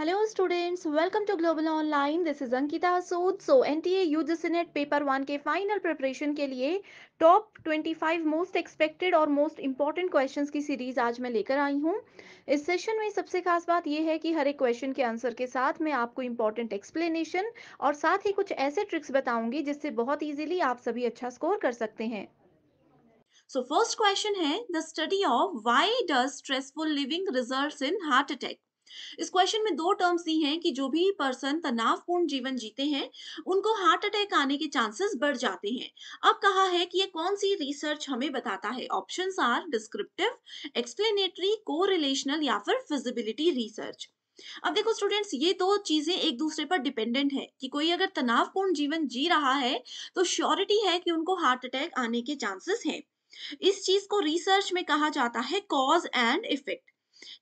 Hello students, welcome to Global Online. This is Ankita Sood. So NTA UGC NET paper one के final preparation के लिए top 25 most expected और most important questions की series आज मैं लेकर आई हूं इस सेशन में सबसे खास बात यह है कि हर एक क्वेश्चन के आंसर के साथ मैं आपको important एक्सप्लेनेशन और साथ ही कुछ ऐसे ट्रिक्स बताऊंगी जिससे बहुत ईजिली आप सभी अच्छा स्कोर कर सकते हैं सो फर्स्ट क्वेश्चन है the study of why does stressful living result in heart attack इस क्वेश्चन में दो टर्म्स दी हैं कि जो भी पर्सन तनावपूर्ण जीवन जीते हैं उनको हार्ट अटैक आने के चांसेस बढ़ जाते हैं अब कहा है कि ये कौन सी रिसर्च हमें बताता है options are descriptive explanatory correlational या फिर फिजिबिलिटी रिसर्च अब देखो स्टूडेंट्स ये दो चीजें एक दूसरे पर डिपेंडेंट है कि कोई अगर तनावपूर्ण जीवन जी रहा है तो श्योरिटी है कि उनको हार्ट अटैक आने के चांसेस हैं इस चीज को रिसर्च में कहा जाता है कॉज एंड इफेक्ट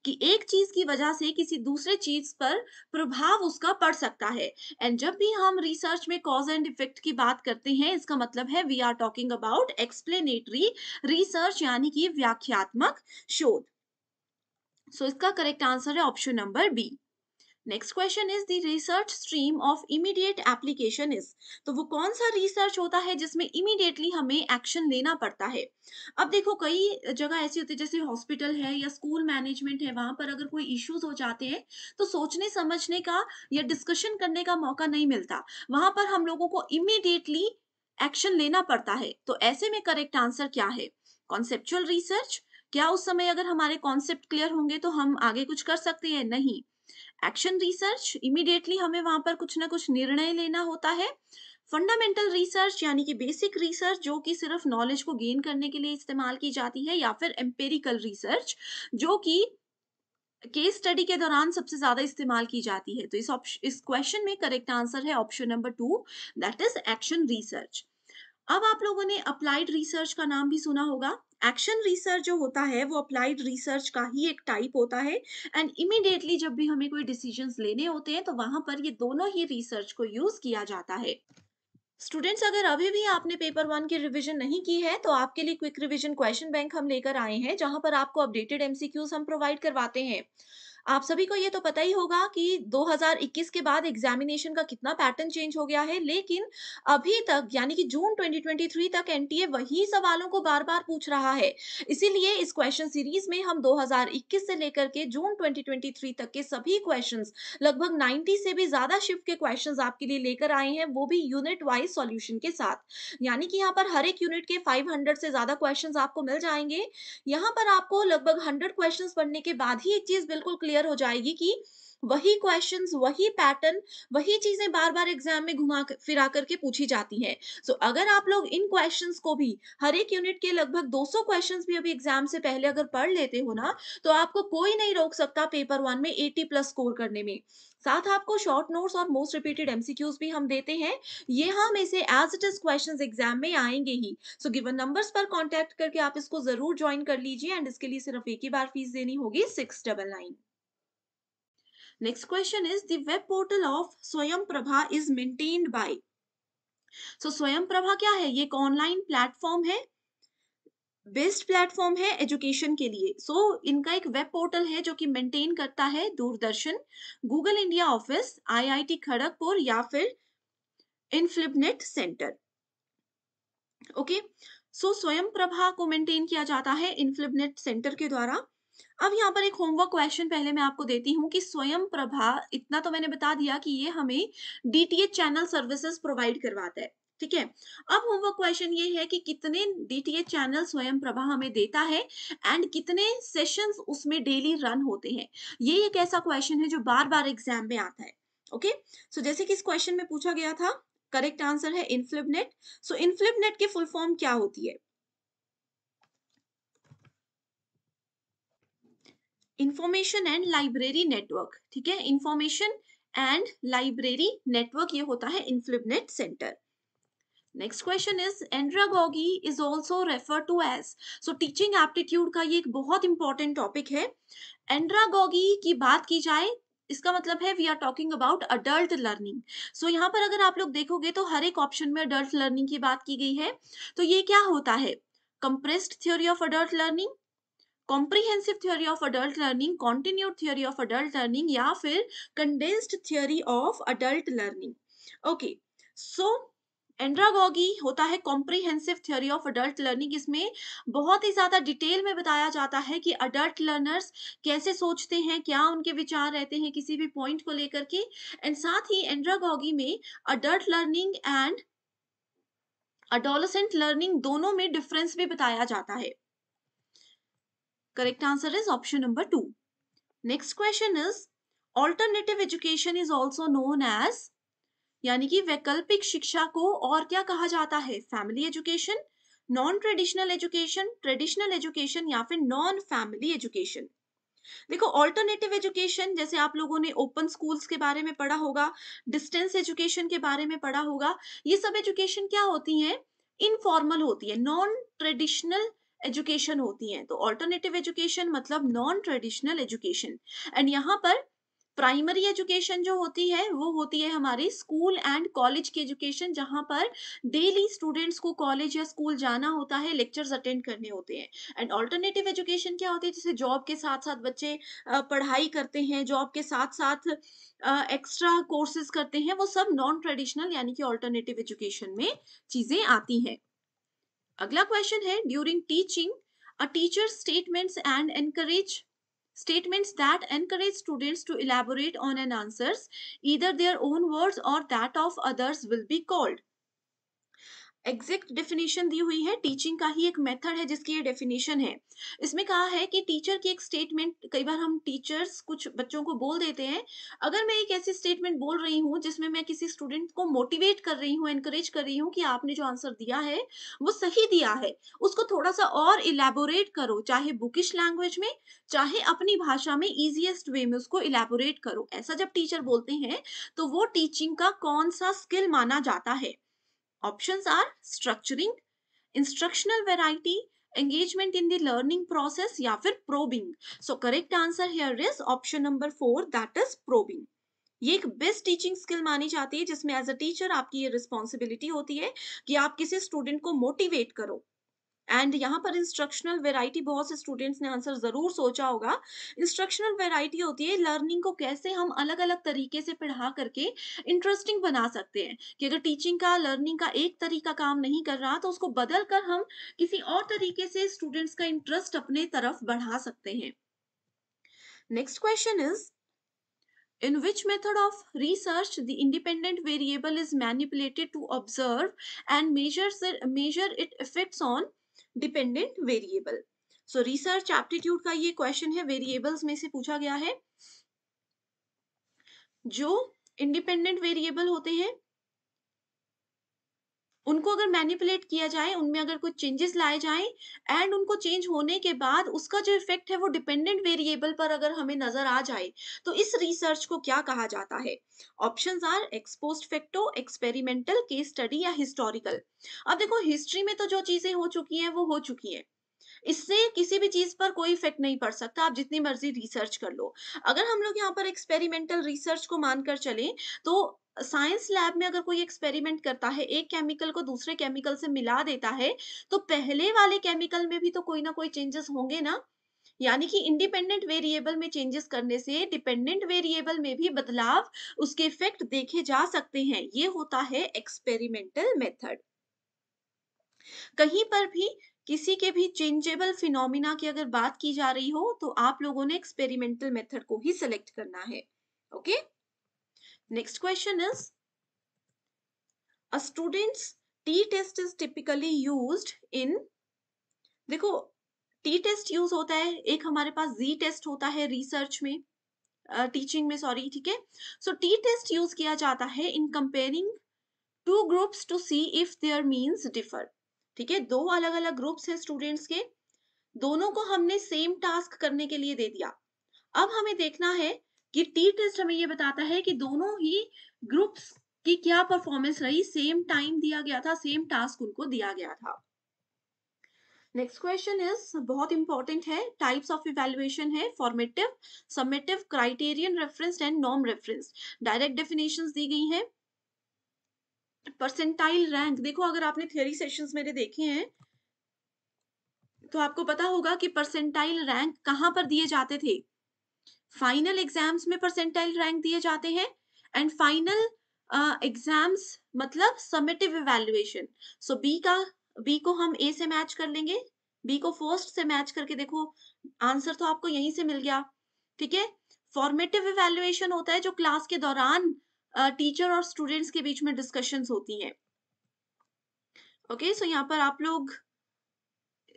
कि एक चीज की वजह से किसी दूसरे चीज पर प्रभाव उसका पड़ सकता है एंड जब भी हम रिसर्च में कॉज एंड इफेक्ट की बात करते हैं इसका मतलब है we are talking about explanatory research यानी कि व्याख्यात्मक शोध सो so, इसका करेक्ट आंसर है option number B next question is the research stream of immediate application is तो वो कौन सा रिसर्च होता है जिसमें इमीडिएटली हमें एक्शन लेना पड़ता है अब देखो कई जगह ऐसी होती है जैसे हॉस्पिटल है या स्कूल मैनेजमेंट है वहां पर अगर कोई इश्यूज हो जाते हैं तो सोचने समझने का या डिस्कशन करने का मौका नहीं मिलता वहां पर हम लोगों को इमीडिएटली एक्शन लेना पड़ता है तो ऐसे में करेक्ट आंसर क्या है कॉन्सेप्चुअल रिसर्च क्या उस समय अगर हमारे कॉन्सेप्ट क्लियर होंगे तो हम आगे कुछ कर सकते हैं नहीं एक्शन रिसर्च इमीडिएटली हमें वहां पर कुछ ना कुछ निर्णय लेना होता है फंडामेंटल रिसर्च यानी कि बेसिक रिसर्च जो कि सिर्फ नॉलेज को गेन करने के लिए इस्तेमाल की जाती है या फिर एम्पेरिकल रिसर्च जो कि केस स्टडी के दौरान सबसे ज्यादा इस्तेमाल की जाती है तो इस इस क्वेश्चन में करेक्ट आंसर है option number two that is action research अब आप लोगों ने अप्लाइड रिसर्च का नाम भी सुना होगा एक्शन रिसर्च जो होता है वो अप्लाइड रिसर्च का ही एक टाइप होता है एंड इमिडिएटली जब भी हमें कोई डिसीजन लेने होते हैं तो वहां पर ये दोनों ही रिसर्च को यूज किया जाता है स्टूडेंट्स अगर अभी भी आपने पेपर वन की रिवीजन नहीं की है तो आपके लिए क्विक रिवीजन क्वेश्चन बैंक हम लेकर आए हैं जहां पर आपको अपडेटेड एमसीक्यूज हम प्रोवाइड करवाते हैं आप सभी को ये तो पता ही होगा कि 2021 के बाद एग्जामिनेशन का कितना पैटर्न चेंज हो गया है लेकिन अभी तक यानी कि जून 2023 तक एनटीए वही सवालों को बार बार पूछ रहा है इसीलिए इस क्वेश्चन सीरीज में हम 2021 से लेकर के जून 2023 तक के सभी क्वेश्चन लगभग 90 से भी ज्यादा शिफ्ट के क्वेश्चन आपके लिए लेकर आए हैं वो भी यूनिट वाइज सोल्यूशन के साथ यानी कि यहाँ पर हर एक यूनिट के फाइव से ज्यादा क्वेश्चन आपको मिल जाएंगे यहाँ पर आपको लगभग हंड्रेड क्वेश्चन पढ़ने के बाद ही एक चीज बिल्कुल क्लियर क्लियर हो जाएगी कि वही क्वेश्चन वही पैटर्न वही चीजें बार बार एग्जाम में घुमा फिरा करके पूछी जाती हैं सो so, अगर आप लोग इन क्वेश्चन को भी हर एक यूनिट के लगभग 200 क्वेश्चंस भी अभी एग्जाम से पहले अगर पढ़ लेते हो ना तो आपको कोई नहीं रोक सकता पेपर वन में 80 प्लस स्कोर करने में साथ आपको शॉर्ट नोट्स और मोस्ट रिपीटेड एमसीक्यूज भी हम देते हैं ये हम इसे as it is question exam में आएंगे ही सो गिवन नंबर्स पर कॉन्टेक्ट करके आप इसको जरूर ज्वाइन कर लीजिए एंड इसके लिए सिर्फ एक ही बार फीस देनी होगी six double nine Next question is the web portal of swayam prabha is maintained by. So swayam prabha kya hai ye ek online platform hai best platform है एजुकेशन के लिए सो so, इनका एक वेब पोर्टल है जो कि maintain करता है Doordarshan Google India office IIT Kharagpur या फिर इनफ्लिपनेट सेंटर ओके सो स्वयं प्रभा को मेंटेन किया जाता है इनफ्लिपनेट सेंटर के द्वारा अब यहाँ पर एक होमवर्क क्वेश्चन पहले मैं आपको देती हूँ कि स्वयं प्रभा इतना तो मैंने बता दिया कि ये हमें डीटीएच चैनल सर्विसेज प्रोवाइड करवाता है ठीक है अब होमवर्क क्वेश्चन ये है कि कितने डीटीए चैनल स्वयं प्रभा हमें देता है एंड कितने सेशंस उसमें डेली रन होते हैं ये एक ऐसा क्वेश्चन है जो बार बार एग्जाम में आता है ओके okay? सो so, जैसे कि इस क्वेश्चन में पूछा गया था करेक्ट आंसर है इनफ्लिपनेट सो इनफ्लिपनेट के फुल फॉर्म क्या होती है इंफॉर्मेशन एंड लाइब्रेरी नेटवर्क ठीक है इंफॉर्मेशन एंड लाइब्रेरी नेटवर्क ये होता है Inflibnet centre next question is andragogy is also refer to as so teaching aptitude का ये एक बहुत इंपॉर्टेंट टॉपिक है एंड्रागोगी की बात की जाए इसका मतलब है we are talking about adult learning so यहाँ पर अगर आप लोग देखोगे तो हर एक ऑप्शन में अडल्ट लर्निंग की बात की गई है तो ये क्या होता है compressed theory of adult learning comprehensive theory of adult learning continued theory of adult learning या फिर condensed theory of adult learning okay so andragogy होता है comprehensive theory of adult learning इसमें बहुत ही ज़्यादा डिटेल में बताया जाता है कि अडल्ट लर्नर्स कैसे सोचते हैं क्या उनके विचार रहते हैं किसी भी पॉइंट को लेकर के एंड साथ ही एंड्रागॉगी में adult learning and adolescent learning दोनों में डिफरेंस भी बताया जाता है Correct answer is option number 2. Next question is alternative education is also known as yani ki vaikalpik shiksha ko aur kya kaha jata hai family education non traditional education traditional education ya fir non family education देखो alternative education जैसे आप लोगों ने open schools के बारे में पढ़ा होगा डिस्टेंस एजुकेशन के बारे में पढ़ा होगा ये सब एजुकेशन क्या होती है इनफॉर्मल होती है नॉन ट्रेडिशनल एजुकेशन होती हैं तो ऑल्टरनेटिव एजुकेशन मतलब नॉन ट्रेडिशनल एजुकेशन एंड यहाँ पर प्राइमरी एजुकेशन जो होती है वो होती है हमारी स्कूल एंड कॉलेज की एजुकेशन जहाँ पर डेली स्टूडेंट्स को कॉलेज या स्कूल जाना होता है लेक्चर्स अटेंड करने होते हैं एंड ऑल्टरनेटिव एजुकेशन क्या होती है जैसे जॉब के साथ साथ बच्चे पढ़ाई करते हैं जॉब के साथ साथ एक्स्ट्रा कोर्सेज करते हैं वो सब नॉन ट्रेडिशनल यानी कि ऑल्टरनेटिव एजुकेशन में चीज़ें आती हैं अगला क्वेश्चन है during teaching a teacher statements and encourage statements that encourage students to elaborate on an answers either their own words or that of others will be called exact definition दी हुई है teaching का ही एक method है जिसकी ये definition है इसमें कहा है कि टीचर की एक स्टेटमेंट कई बार हम टीचर्स कुछ बच्चों को बोल देते हैं अगर मैं एक ऐसी स्टेटमेंट बोल रही हूँ जिसमें मैं किसी स्टूडेंट को मोटिवेट कर रही हूँ एनकरेज कर रही हूँ कि आपने जो आंसर दिया है वो सही दिया है उसको थोड़ा सा और इलेबोरेट करो चाहे बुकिश लैंग्वेज में चाहे अपनी भाषा में इजिएस्ट वे में उसको इलेबोरेट करो ऐसा जब टीचर बोलते हैं तो वो टीचिंग का कौन सा स्किल माना जाता है Options are structuring, instructional variety, engagement in the learning process ya fir probing. So correct answer here is option number 4 that is probing. ये एक बेस्ट टीचिंग स्किल मानी जाती है जिसमें एज अ टीचर आपकी ये रिस्पॉन्सिबिलिटी होती है कि आप किसी स्टूडेंट को मोटिवेट करो एंड यहाँ पर इंस्ट्रक्शनल वेराइटी बहुत से स्टूडेंट्स ने आंसर ज़रूर सोचा होगा इंस्ट्रक्शनल वेराइटी होती है लर्निंग को कैसे हम अलग अलग तरीके से पढ़ा करके इंटरेस्टिंग बना सकते हैं कि अगर टीचिंग का लर्निंग का एक तरीका काम नहीं कर रहा तो उसको बदल कर हम किसी और तरीके से स्टूडेंट्स का इंटरेस्ट अपने तरफ बढ़ा सकते हैं next question is in which method of research the independent variable is manipulated to observe and measures it, measure it effects on dependent variable so research aptitude का ये क्वेश्चन है वेरिएबल्स में से पूछा गया है जो इंडिपेंडेंट वेरिएबल होते हैं उनको अगर मैनिपुलेट किया जाए उनमें अगर कुछ चेंजेस लाए जाए एंड उनको चेंज होने के बाद उसका जो इफेक्ट है वो डिपेंडेंट वेरिएबल पर अगर हमें नजर आ जाए तो इस रिसर्च को क्या कहा जाता है options are ex post facto experimental case study या हिस्टोरिकल अब देखो हिस्ट्री में तो जो चीजें हो चुकी हैं वो हो चुकी हैं इससे किसी भी चीज़ पर कोई इफेक्ट नहीं पड़ सकता आप जितनी मर्जी रिसर्च कर लो अगर हम लोग यहाँ पर एक्सपेरिमेंटल रिसर्च को मानकर चलें तो साइंस लैब में अगर कोई एक्सपेरिमेंट करता है एक केमिकल को दूसरे केमिकल से मिला देता है तो पहले वाले केमिकल में भी तो कोई ना कोई चेंजेस होंगे ना यानी कि इंडिपेंडेंट वेरिएबल में चेंजेस करने से डिपेंडेंट वेरिएबल में भी बदलाव उसके इफेक्ट देखे जा सकते हैं ये होता है एक्सपेरिमेंटल मेथड कहीं पर भी किसी के भी चेंजेबल फिनोमिना की अगर बात की जा रही हो तो आप लोगों ने एक्सपेरिमेंटल मेथड को ही सिलेक्ट करना है okay next question is a students t test is typically used in देखो टी टेस्ट यूज होता है एक हमारे पास जी टेस्ट होता है रिसर्च में टीचिंग uh, में सॉरी ठीक है सो टी टेस्ट यूज किया जाता है in comparing two groups to see if their means differ ठीक है दो अलग अलग ग्रुप्स हैं स्टूडेंट्स के दोनों को हमने सेम टास्क करने के लिए दे दिया अब हमें देखना है कि टी टेस्ट हमें ये बताता है कि दोनों ही ग्रुप्स की क्या परफॉर्मेंस रही सेम टाइम दिया गया था सेम टास्क उनको दिया गया था नेक्स्ट क्वेश्चन इज बहुत इंपॉर्टेंट है टाइप्स ऑफ इवेल्युएशन है formative summative criterion reference and नॉम रेफरेंस डायरेक्ट डेफिनेशन दी गई हैं परसेंटाइल रैंक देखो अगर आपने थियोरी सेशंस मेरे देखे हैं तो आपको पता होगा कि परसेंटाइल रैंक कहां पर दिए जाते थे फाइनल एग्जाम्स में परसेंटाइल रैंक दिए जाते हैं एंड फाइनल एग्जाम्स मतलब समेटिव इवेल्युएशन सो बी का बी को हम ए से मैच कर लेंगे बी को फर्स्ट से मैच करके देखो आंसर तो आपको यहीं से मिल गया ठीक है फॉर्मेटिव इवेल्युएशन होता है जो क्लास के दौरान टीचर और स्टूडेंट्स के बीच में डिस्कशन होती है ओके सो यहाँ पर आप लोग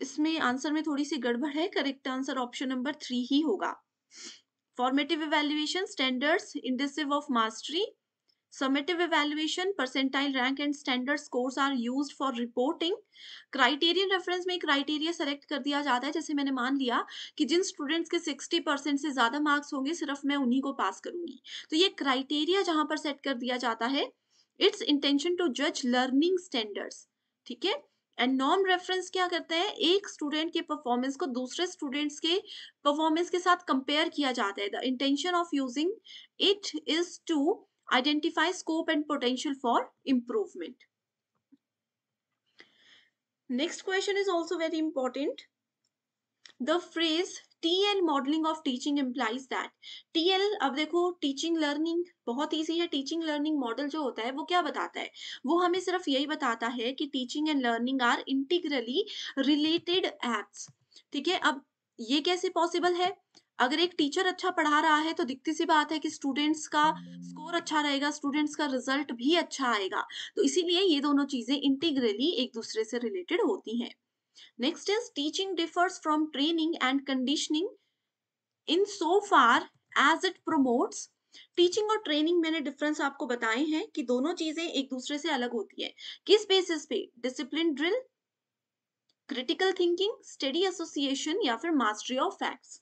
इसमें आंसर में थोड़ी सी गड़बड़ है correct answer option number three ही होगा formative evaluation standards indicative of mastery Summative evaluation, percentile rank and standard scores are used for reporting. Criterion reference mein criteria select kar diya jata hai jaise maine maan liya ki jin students ke 60 se zyada marks honge sirf main unhi ko pass karungi to ye criteria jahan par set kar diya jata hai its intention to judge learning standards theek hai and norm reference क्या करता है एक student के performance को दूसरे students के performance के साथ कंपेयर किया जाता है the intention of using it is to Identify scope and potential for improvement. Next question is also very important. The phrase TL modelling of teaching implies that TL अब देखो teaching learning बहुत easy है teaching learning model जो होता है वो क्या बताता है वो हमें सिर्फ यही बताता है कि teaching and learning are integrally related acts ठीक है अब ये कैसे पॉसिबल है अगर एक टीचर अच्छा पढ़ा रहा है तो दिखती सी बात है कि स्टूडेंट्स का स्कोर अच्छा रहेगा स्टूडेंट्स का रिजल्ट भी अच्छा आएगा तो इसीलिए ये दोनों चीजें इंटीग्रली एक दूसरे से रिलेटेड होती हैं next is teaching differs from training and conditioning in so far as it promotes teaching और ट्रेनिंग मैंने डिफरेंस आपको बताए हैं कि दोनों चीजें एक दूसरे से अलग होती है किस बेसिस पे discipline drill critical thinking study association या फिर मास्टरी ऑफ फैक्ट्स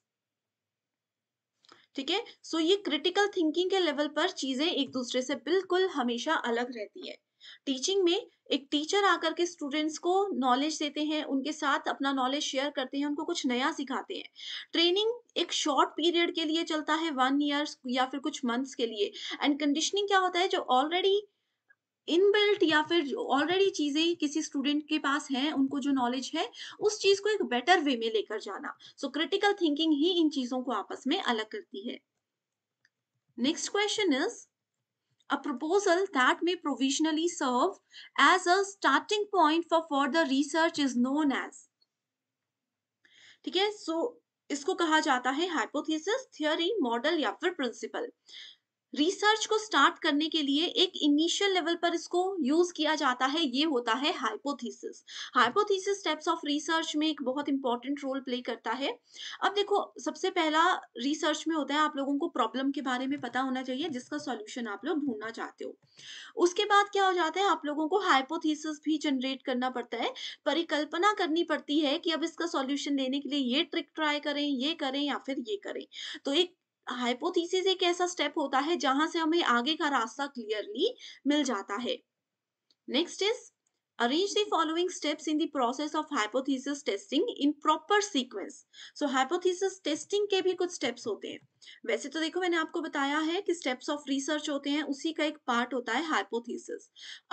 ठीक है सो ये क्रिटिकल थिंकिंग के लेवल पर चीजें एक दूसरे से बिल्कुल हमेशा अलग रहती है टीचिंग में एक टीचर आकर के स्टूडेंट्स को नॉलेज देते हैं उनके साथ अपना नॉलेज शेयर करते हैं उनको कुछ नया सिखाते हैं ट्रेनिंग एक शॉर्ट पीरियड के लिए चलता है वन ईयर या फिर कुछ मंथ्स के लिए एंड कंडीशनिंग क्या होता है जो ऑलरेडी इनबिल्ट या फिर ऑलरेडी चीज़ें किसी स्टूडेंट के पास हैं उनको जो नॉलेज है उस चीज़ को एक बेटर वे में लेकर जाना सो क्रिटिकल थिंकिंग ही इन चीज़ों को आपस में अलग करती है next question is a proposal that may provisionally serve as a starting point for further research is known as ठीक है सो इसको कहा जाता है हाइपोथेसिस थ्योरी मॉडल या फिर प्रिंसिपल रिसर्च को स्टार्ट करने के लिए एक इनिशियल लेवल पर इसको यूज किया जाता है ये होता है hypothesis hypothesis steps of research में एक बहुत इंपॉर्टेंट रोल प्ले करता है अब देखो सबसे पहला रिसर्च में होता है आप लोगों को प्रॉब्लम के बारे में पता होना चाहिए जिसका सॉल्यूशन आप लोग ढूंढना चाहते हो उसके बाद क्या हो जाता है आप लोगों को हाइपोथीसिस भी जनरेट करना पड़ता है परिकल्पना करनी पड़ती है कि अब इसका सोल्यूशन देने के लिए ये ट्रिक ट्राई करें ये करें या फिर ये करें तो एक हाइपोथीसिस एक ऐसा स्टेप होता है जहां से हमें आगे का रास्ता क्लियरली मिल जाता है next is arrange the following steps in the process of hypothesis testing in proper sequence so hypothesis testing के भी कुछ steps होते हैं वैसे तो देखो मैंने आपको बताया है कि steps of research होते हैं उसी का एक part होता है hypothesis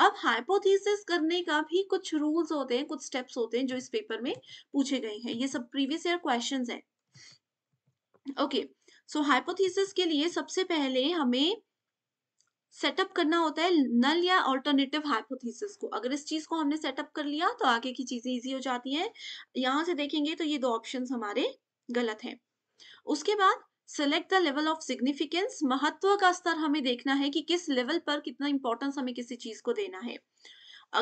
अब hypothesis करने का भी कुछ rules होते हैं कुछ steps होते हैं जो इस paper में पूछे गए हैं ये सब previous year questions हैं okay सो so, हाइपोथीसिस के लिए सबसे पहले हमें सेटअप करना होता है नल या ऑल्टरनेटिव हाइपोथीसिस को अगर इस चीज को हमने सेटअप कर लिया तो आगे की चीजें इजी हो जाती हैं यहां से देखेंगे तो ये दो ऑप्शन हमारे गलत हैं उसके बाद select the level of significance महत्व का स्तर हमें देखना है कि किस लेवल पर कितना इंपॉर्टेंस हमें किसी चीज को देना है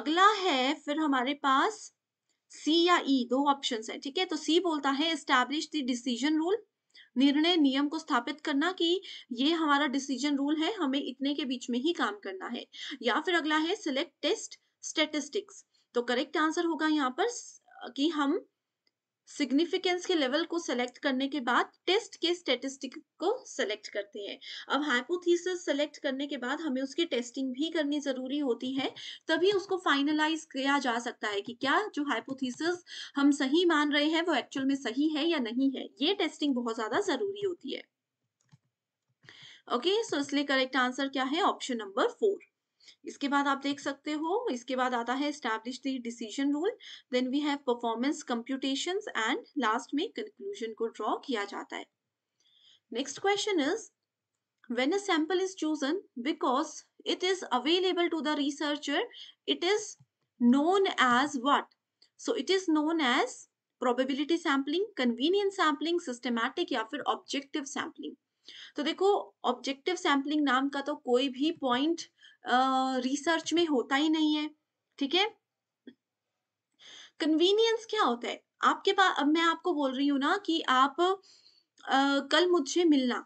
अगला है फिर हमारे पास सी या ई e, दो ऑप्शन है ठीक है तो सी बोलता है एस्टेब्लिश द डिसीजन रूल निर्णय नियम को स्थापित करना कि ये हमारा डिसीजन रूल है हमें इतने के बीच में ही काम करना है या फिर अगला है सिलेक्ट टेस्ट स्टेटिस्टिक्स तो करेक्ट आंसर होगा यहाँ पर कि हम सिग्निफिकेंस के लेवल को सेलेक्ट करने के बाद टेस्ट के स्टेटिस्टिक को सेलेक्ट करते हैं अब हाइपोथीसिस सेलेक्ट करने के बाद हमें उसकी टेस्टिंग भी करनी जरूरी होती है तभी उसको फाइनलाइज किया जा सकता है कि क्या जो हाइपोथीसिस हम सही मान रहे हैं वो एक्चुअल में सही है या नहीं है ये टेस्टिंग बहुत ज्यादा जरूरी होती है ओके सो इसलिए करेक्ट आंसर क्या है ऑप्शन नंबर फोर इसके बाद आप देख सकते हो इसके बाद आता है establish the decision rule then we have performance computation and last में कंक्लूजन को ड्रॉ किया जाता है next question is when a sample is chosen because it is available to the researcher it is known as what so it is known as probability sampling convenience sampling systematic या फिर objective sampling तो देखो objective sampling नाम का तो कोई भी point research में होता ही नहीं है ठीक है कन्वीनियंस क्या होता है आपके पास अब मैं आपको बोल रही हूं ना कि आप आ, कल मुझसे मिलना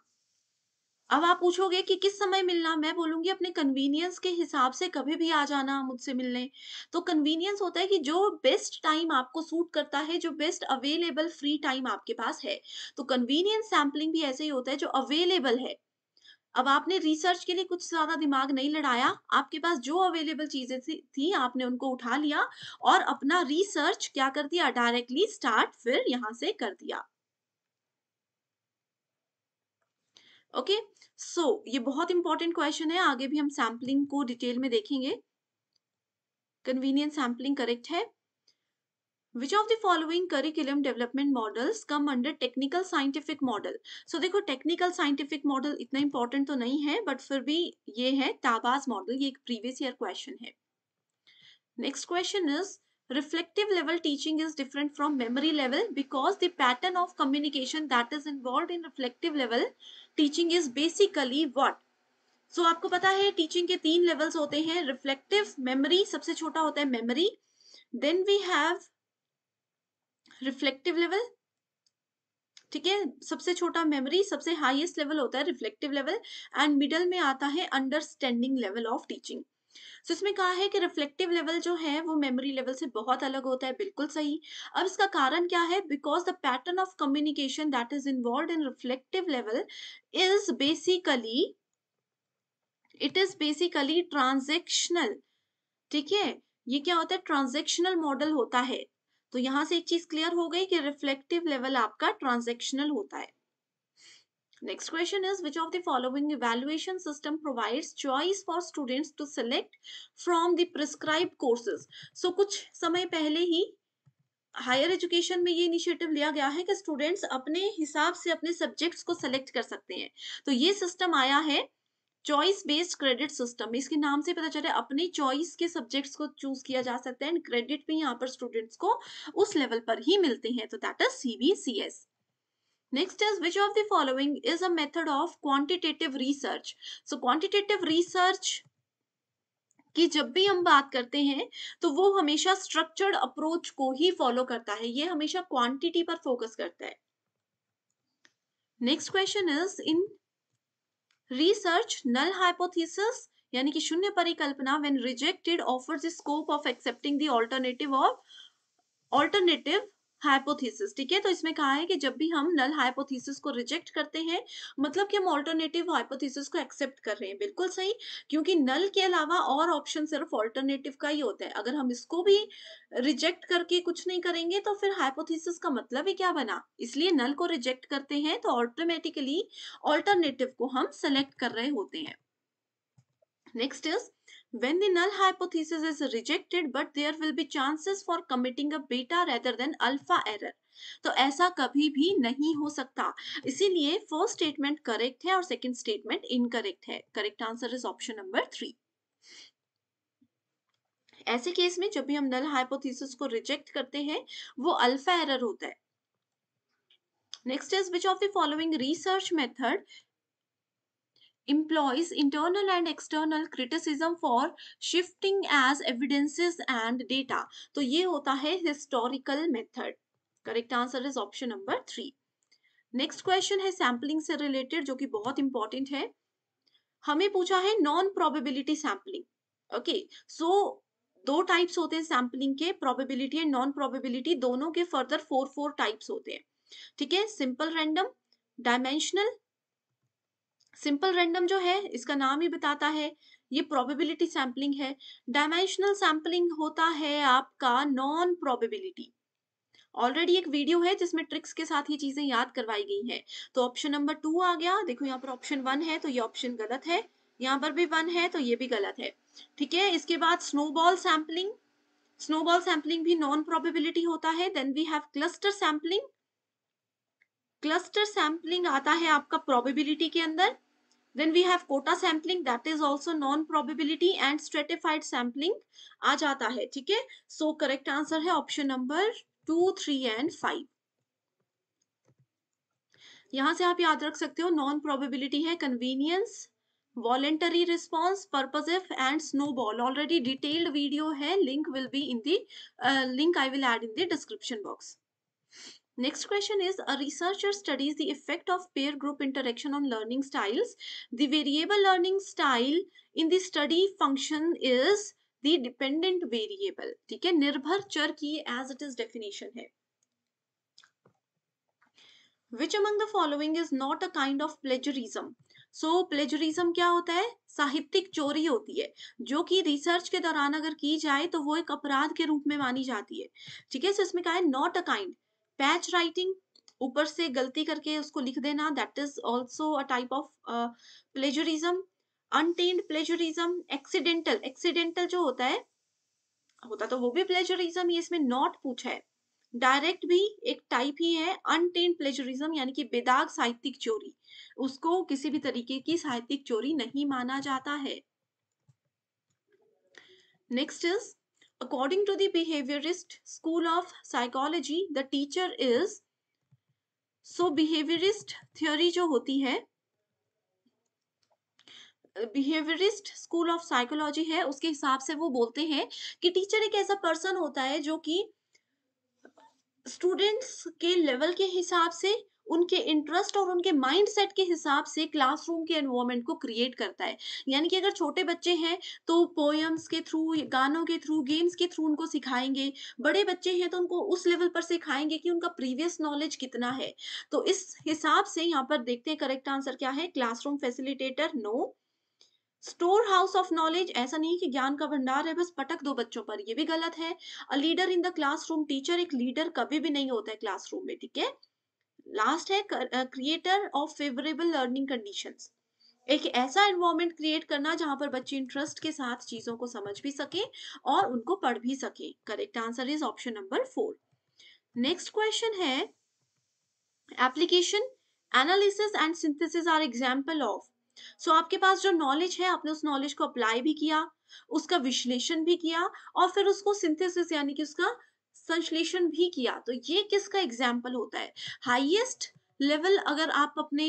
अब आप पूछोगे कि किस समय मिलना मैं बोलूंगी अपने कन्वीनियंस के हिसाब से कभी भी आ जाना मुझसे मिलने तो कन्वीनियंस होता है कि जो बेस्ट टाइम आपको सूट करता है जो बेस्ट अवेलेबल फ्री टाइम आपके पास है तो कन्वीनियंस सैम्पलिंग भी ऐसे ही होता है जो अवेलेबल है अब आपने रिसर्च के लिए कुछ ज्यादा दिमाग नहीं लड़ाया आपके पास जो अवेलेबल चीजें थी थी आपने उनको उठा लिया और अपना रिसर्च क्या कर दिया डायरेक्टली स्टार्ट फिर यहां से कर दिया ओके okay? सो so, ये बहुत इंपॉर्टेंट क्वेश्चन है आगे भी हम सैम्पलिंग को डिटेल में देखेंगे कन्वीनियंट सैम्पलिंग करेक्ट है which of the following curriculum development models come under technical scientific model so so, देखो टेक्निकल साइंटिफिक मॉडल इतना इंपॉर्टेंट तो नहीं है बट फिर भी ये है ताबाज मॉडल ये एक प्रीवियस ईयर क्वेश्चन है next question is reflective level teaching is different from memory level because the pattern of communication that is involved in reflective level teaching is basically what so आपको पता है teaching के तीन levels होते हैं reflective memory सबसे छोटा होता है memory then we have reflective level ठीक है सबसे छोटा मेमोरी सबसे हाईएस्ट लेवल होता है रिफ्लेक्टिव लेवल एंड मिडल में आता है understanding level of teaching so इसमें कहा है कि रिफ्लेक्टिव लेवल जो है वो मेमोरी लेवल से बहुत अलग होता है बिल्कुल सही अब इसका कारण क्या है because the pattern of communication that is involve in reflective level is basically it is basically transactional ठीक है ये क्या होता है ट्रांजेक्शनल मॉडल होता है तो यहां से एक चीज क्लियर हो गई कि रिफ्लेक्टिव लेवल आपका ट्रांजेक्शनल होता है next question is which of the following evaluation system provides choice for students to select from the prescribed courses? So कुछ समय पहले ही हायर एजुकेशन में ये इनिशिएटिव लिया गया है कि स्टूडेंट्स अपने हिसाब से अपने सब्जेक्ट्स को सेलेक्ट कर सकते हैं तो ये सिस्टम आया है चॉइस बेस्ड क्रेडिट सिस्टम इसके नाम से पता चला अपनी चॉइस के सब्जेक्ट्स को चूज किया जा सकता है एंड क्रेडिट भी यहाँ पर स्टूडेंट्स को उस लेवल पर ही मिलते हैं तो that is CBCS next is which of the following is a method of quantitative research so quantitative research कि जब भी हम बात करते हैं तो वो हमेशा स्ट्रक्चर्ड अप्रोच को ही फॉलो करता है ये हमेशा क्वांटिटी पर फोकस करता है next question is in research null hypothesis यानी कि शून्य परिकल्पना when rejected offers scope of accepting the alternative of alternative hypothesis ठीक है तो इसमें कहा है कि जब भी हम नल हाइपोथीसिस को रिजेक्ट करते हैं मतलब कि हम ऑल्टरनेटिव हाइपोथीसिस को एक्सेप्ट कर रहे हैं बिल्कुल सही क्योंकि नल के अलावा और ऑप्शन सिर्फ ऑल्टरनेटिव का ही होता है अगर हम इसको भी रिजेक्ट करके कुछ नहीं करेंगे तो फिर हाइपोथीसिस का मतलब ही क्या बना इसलिए नल को रिजेक्ट करते हैं तो ऑटोमेटिकली ऑल्टरनेटिव को हम सेलेक्ट कर रहे होते हैं next is When the null hypothesis is rejected but there will be chances for committing a beta rather than alpha error. तो ऐसा कभी भी नहीं हो सकता इसीलिए फर्स्ट स्टेटमेंट करेक्ट है और सेकंड स्टेटमेंट इनकरेक्ट है correct answer is option number three ऐसे केस में जब भी हम नल हाइपोथेसिस को रिजेक्ट करते हैं वो अल्फा एरर होता है next is which of the following research method employs internal and external criticism for shifting as evidences and data तो ये होता है historical method correct answer is option number three next question है sampling से related जो कि बहुत important है हमें पूछा है non probability sampling okay so दो टाइप्स होते हैं सैम्पलिंग के प्रोबेबिलिटी एंड नॉन प्रोबेबिलिटी दोनों के फर्दर फोर फोर टाइप्स होते हैं ठीक है simple random dimensional simple random जो है इसका नाम ही बताता है ये प्रोबेबिलिटी सैम्पलिंग है डायमेंशनल सैम्पलिंग होता है आपका नॉन प्रोबेबिलिटी ऑलरेडी एक वीडियो है जिसमें ट्रिक्स के साथ ये चीजें याद करवाई गई हैं तो ऑप्शन नंबर टू आ गया देखो यहाँ पर ऑप्शन वन है तो ये ऑप्शन गलत है यहाँ पर भी वन है तो ये भी गलत है ठीक है इसके बाद स्नोबॉल सैम्पलिंग स्नोबॉल सैम्पलिंग भी नॉन प्रोबेबिलिटी होता है then we have cluster sampling cluster sampling आता है आपका प्रोबेबिलिटी के अंदर then we have quota sampling that is also non probability and stratified sampling aa jata hai theek hai so correct answer hai option number 2 3 and 5 यहां से आप याद रख सकते हो नॉन प्रोबेबिलिटी है कन्वीनियंस voluntary response purposive एंड snowball already detailed video hai link will be in the uh, link i will add in the description box Next question is a researcher studies the effect of peer group interaction on learning styles. The variable learning style in the study function is the dependent variable. ठीक है निर्भर चर की as it is definition है. Which among the following is not a kind of plagiarism? So so, plagiarism क्या होता है साहित्यिक चोरी होती है जो कि रिसर्च के दौरान अगर की जाए तो वो एक अपराध के रूप में मानी जाती है ठीक है सो इसमें कहा है not a kind patch writing ऊपर से गलती करके उसको लिख देना that is also a type of plagiarism unintended plagiarism accidental accidental जो होता है होता तो वो भी प्लेजरिज्म ये इसमें नॉट पूछा है डायरेक्ट भी एक टाइप ही है अनटेन्ड प्लेजरिज्म यानी कि बेदाग साहित्यिक चोरी उसको किसी भी तरीके की साहित्यिक चोरी नहीं माना जाता है next is According to the behaviorist school of psychology, the teacher is so behaviorist theory jo hoti hai behaviourist school of psychology है उसके हिसाब से वो बोलते हैं कि टीचर एक ऐसा पर्सन होता है जो कि स्टूडेंट्स के लेवल के हिसाब से उनके इंटरेस्ट और उनके माइंडसेट के हिसाब से क्लासरूम के एनवायरमेंट को क्रिएट करता है यानी कि अगर छोटे बच्चे हैं तो पोएम्स के थ्रू गानों के थ्रू गेम्स के थ्रू उनको सिखाएंगे बड़े बच्चे हैं तो उनको उस लेवल पर सिखाएंगे कि उनका प्रीवियस नॉलेज कितना है तो इस हिसाब से यहाँ पर देखते हैं करेक्ट आंसर क्या है classroom facilitator no storehouse of knowledge ऐसा नहीं कि ज्ञान का भंडार है बस पटक दो बच्चों पर ये भी गलत है a leader in the classroom teacher एक लीडर कभी भी नहीं होता है क्लासरूम में ठीक है लास्ट है creator of favourable learning condition एक ऐसा एनवायरमेंट क्रिएट करना जहां पर बच्चे इंटरेस्ट के साथ चीजों को समझ भी सके और उनको पढ़ भी सके correct answer is option number four next question है application analysis and synthesis are example of so आपके पास जो नॉलेज है आपने उस नॉलेज को अप्लाई भी किया उसका विश्लेषण भी किया और फिर उसको सिंथेसिस यानी कि उसका संश्लेषण भी किया तो ये किसका एग्जाम्पल होता है हाइएस्ट लेवल अगर आप अपने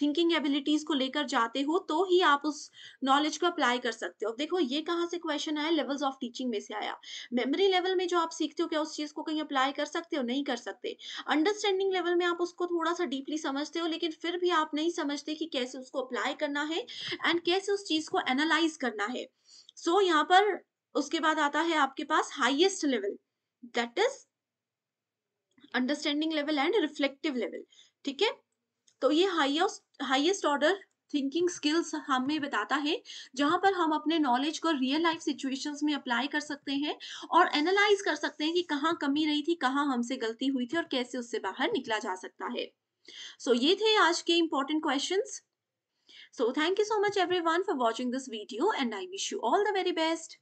थिंकिंग एबिलिटीज को लेकर जाते हो तो ही आप उस नॉलेज को अप्लाई कर सकते हो देखो ये कहाँ से क्वेश्चन आया लेवल्स ऑफ टीचिंग में से आया मेमोरी लेवल में जो आप सीखते हो क्या उस चीज को कहीं अप्लाई कर सकते हो नहीं कर सकते अंडरस्टैंडिंग लेवल में आप उसको थोड़ा सा डीपली समझते हो लेकिन फिर भी आप नहीं समझते कि कैसे उसको अप्लाई करना है एंड कैसे उस चीज को एनालाइज करना है सो so, यहाँ पर उसके बाद आता है आपके पास highest level that is understanding level and reflective level ठीक है तो ये highest highest order thinking skills हमें बताता है जहां पर हम अपने नॉलेज को रियल लाइफ सिचुएशंस में अप्लाई कर सकते हैं और एनालाइज कर सकते हैं कि कहाँ कमी रही थी कहाँ हमसे गलती हुई थी और कैसे उससे बाहर निकला जा सकता है सो so, ये थे आज के important question so thank you so much every for watching this video and I wish you all the very best